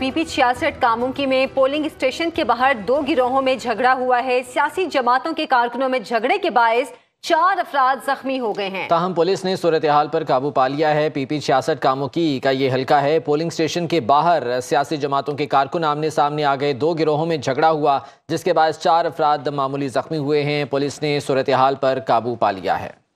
PP छियासठ कामुकी में polling station के बाहर दो गिरोहों में झगड़ा हुआ है सियासी जमातों के कारकुनों में झगड़े के बायस चार अफराद जख्मी हो गए हैं ताहम पुलिस ने सूरत हाल पर काबू पा लिया है पीपी छियासठ कामुकी का ये हल्का है पोलिंग स्टेशन के बाहर सियासी जमातों के कारकुन आमने सामने आ गए दो गिरोहों में झगड़ा हुआ जिसके बाद चार अफराद मामूली जख्मी हुए हैं पुलिस ने सूरत हाल पर काबू पा लिया है